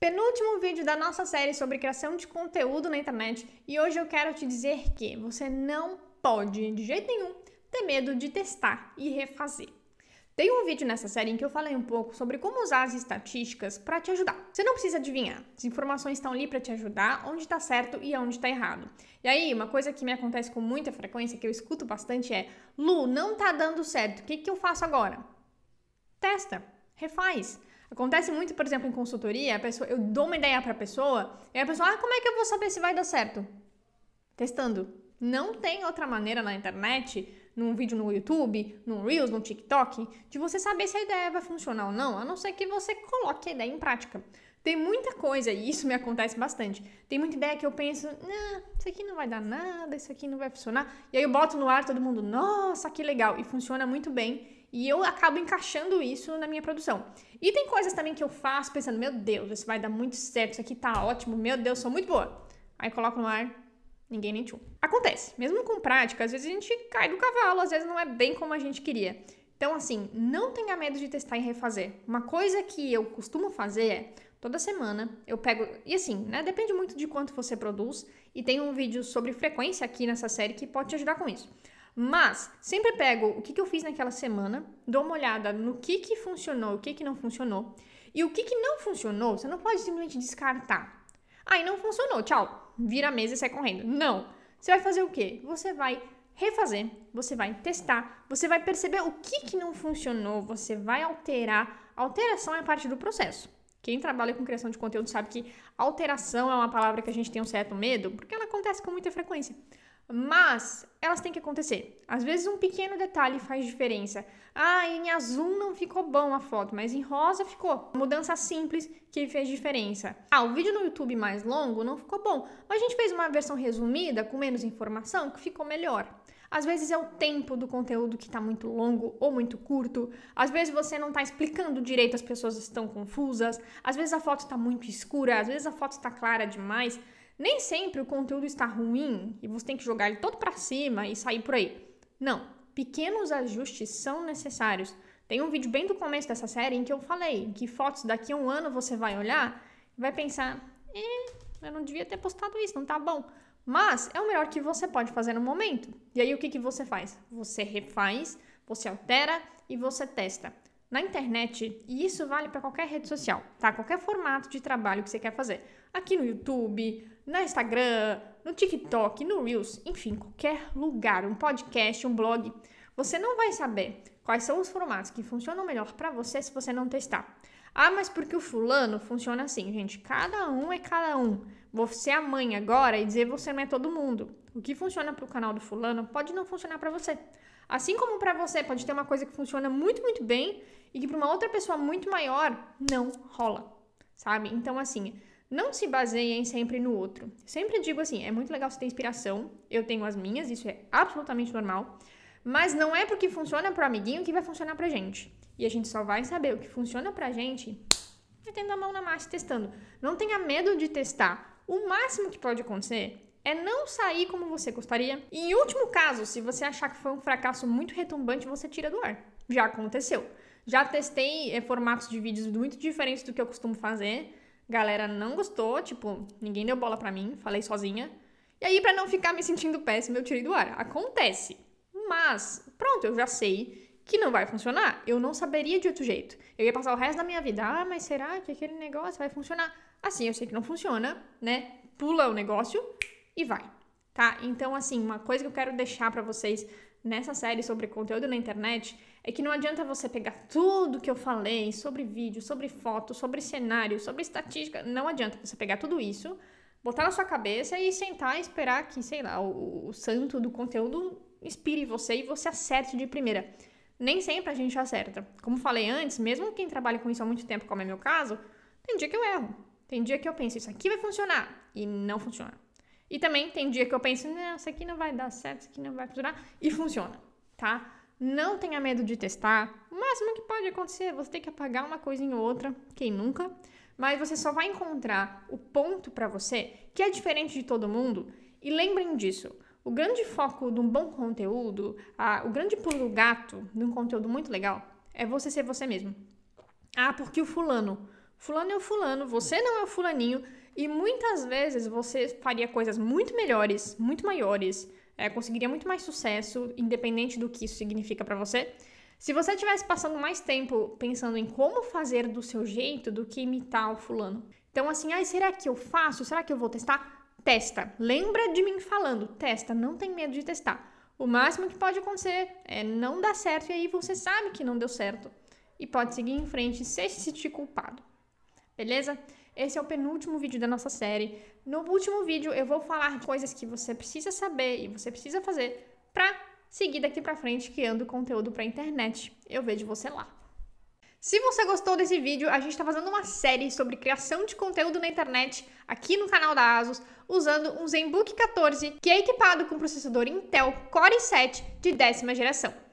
Penúltimo vídeo da nossa série sobre criação de conteúdo na internet e hoje eu quero te dizer que você não pode, de jeito nenhum, ter medo de testar e refazer. Tem um vídeo nessa série em que eu falei um pouco sobre como usar as estatísticas para te ajudar. Você não precisa adivinhar, as informações estão ali para te ajudar onde está certo e onde está errado. E aí, uma coisa que me acontece com muita frequência, que eu escuto bastante, é: Lu, não tá dando certo, o que, que eu faço agora? Testa, refaz. Acontece muito, por exemplo, em consultoria, a pessoa, eu dou uma ideia para a pessoa, e a pessoa, ah, como é que eu vou saber se vai dar certo? Testando. Não tem outra maneira na internet, num vídeo no YouTube, num Reels, no TikTok, de você saber se a ideia vai funcionar ou não, a não ser que você coloque a ideia em prática. Tem muita coisa, e isso me acontece bastante. Tem muita ideia que eu penso, ah, isso aqui não vai dar nada, isso aqui não vai funcionar. E aí eu boto no ar todo mundo, nossa, que legal! E funciona muito bem e eu acabo encaixando isso na minha produção. E tem coisas também que eu faço pensando, meu Deus, isso vai dar muito certo, isso aqui tá ótimo, meu Deus, sou muito boa. Aí coloco no ar, ninguém nem tchum. Acontece, mesmo com prática, às vezes a gente cai do cavalo, às vezes não é bem como a gente queria. Então, assim, não tenha medo de testar e refazer. Uma coisa que eu costumo fazer é, toda semana eu pego, e assim, né, depende muito de quanto você produz, e tem um vídeo sobre frequência aqui nessa série que pode te ajudar com isso. Mas sempre pego o que, que eu fiz naquela semana, dou uma olhada no que, que funcionou, o que, que não funcionou. E o que, que não funcionou, você não pode simplesmente descartar. Aí ah, não funcionou, tchau. Vira a mesa e sai correndo. Não. Você vai fazer o quê? Você vai refazer, você vai testar, você vai perceber o que, que não funcionou, você vai alterar. alteração é parte do processo. Quem trabalha com criação de conteúdo sabe que alteração é uma palavra que a gente tem um certo medo, porque ela acontece com muita frequência. Mas elas têm que acontecer. Às vezes um pequeno detalhe faz diferença. Ah, em azul não ficou bom a foto, mas em rosa ficou. Mudança simples que fez diferença. Ah, o vídeo no YouTube mais longo não ficou bom, mas a gente fez uma versão resumida com menos informação que ficou melhor. Às vezes é o tempo do conteúdo que está muito longo ou muito curto. Às vezes você não está explicando direito, as pessoas estão confusas. Às vezes a foto está muito escura, às vezes a foto está clara demais. Nem sempre o conteúdo está ruim e você tem que jogar ele todo para cima e sair por aí. Não, pequenos ajustes são necessários. Tem um vídeo bem do começo dessa série em que eu falei que fotos daqui a um ano você vai olhar e vai pensar: eh, eu não devia ter postado isso, não tá bom. Mas é o melhor que você pode fazer no momento. E aí o que, que você faz? Você refaz, você altera e você testa. Na internet, e isso vale para qualquer rede social, tá? Qualquer formato de trabalho que você quer fazer. Aqui no YouTube, no Instagram, no TikTok, no Reels, enfim, qualquer lugar, um podcast, um blog, você não vai saber quais são os formatos que funcionam melhor para você se você não testar. Ah, mas porque o fulano funciona assim, gente. Cada um é cada um. Vou ser é a mãe agora e dizer você não é todo mundo. O que funciona para o canal do fulano pode não funcionar para você. Assim como para você pode ter uma coisa que funciona muito, muito bem e que para uma outra pessoa muito maior não rola, sabe? Então, assim, não se baseiem sempre no outro. Sempre digo assim: é muito legal você ter inspiração, eu tenho as minhas, isso é absolutamente normal, mas não é porque funciona para o amiguinho que vai funcionar para gente. E a gente só vai saber o que funciona para gente metendo a mão na massa e testando. Não tenha medo de testar. O máximo que pode acontecer é não sair como você gostaria. E em último caso, se você achar que foi um fracasso muito retumbante, você tira do ar. Já aconteceu. Já testei é, formatos de vídeos muito diferentes do que eu costumo fazer. Galera não gostou, tipo, ninguém deu bola para mim, falei sozinha. E aí, para não ficar me sentindo péssima, eu tirei do ar. Acontece. Mas, pronto, eu já sei que não vai funcionar. Eu não saberia de outro jeito. Eu ia passar o resto da minha vida. Ah, mas será que aquele negócio vai funcionar? Assim, eu sei que não funciona, né? Pula o negócio, e vai, tá? Então, assim, uma coisa que eu quero deixar para vocês nessa série sobre conteúdo na internet é que não adianta você pegar tudo que eu falei sobre vídeo, sobre foto, sobre cenário, sobre estatística, não adianta você pegar tudo isso, botar na sua cabeça e sentar e esperar que, sei lá, o, o santo do conteúdo inspire você e você acerte de primeira. Nem sempre a gente acerta. Como falei antes, mesmo quem trabalha com isso há muito tempo, como é meu caso, tem dia que eu erro. Tem dia que eu penso, isso aqui vai funcionar e não funciona. E também tem dia que eu penso, não, isso aqui não vai dar certo, isso aqui não vai funcionar, e funciona, tá? Não tenha medo de testar. O máximo que pode acontecer é você tem que apagar uma coisa em outra, quem nunca? Mas você só vai encontrar o ponto para você que é diferente de todo mundo. E lembrem disso. O grande foco de um bom conteúdo, a, o grande pulo gato de um conteúdo muito legal é você ser você mesmo. Ah, porque o fulano. Fulano é o fulano, você não é o fulaninho, e muitas vezes você faria coisas muito melhores, muito maiores, é, conseguiria muito mais sucesso, independente do que isso significa para você, se você estivesse passando mais tempo pensando em como fazer do seu jeito do que imitar o fulano. Então, assim, ah será que eu faço? Será que eu vou testar? Testa. Lembra de mim falando, testa, não tem medo de testar. O máximo que pode acontecer é não dar certo e aí você sabe que não deu certo. E pode seguir em frente sem se sentir culpado. Beleza? Esse é o penúltimo vídeo da nossa série. No último vídeo eu vou falar de coisas que você precisa saber e você precisa fazer para seguir daqui para frente criando conteúdo para internet. Eu vejo você lá. Se você gostou desse vídeo, a gente está fazendo uma série sobre criação de conteúdo na internet aqui no canal da Asus, usando um ZenBook 14 que é equipado com processador Intel Core i7 de décima geração.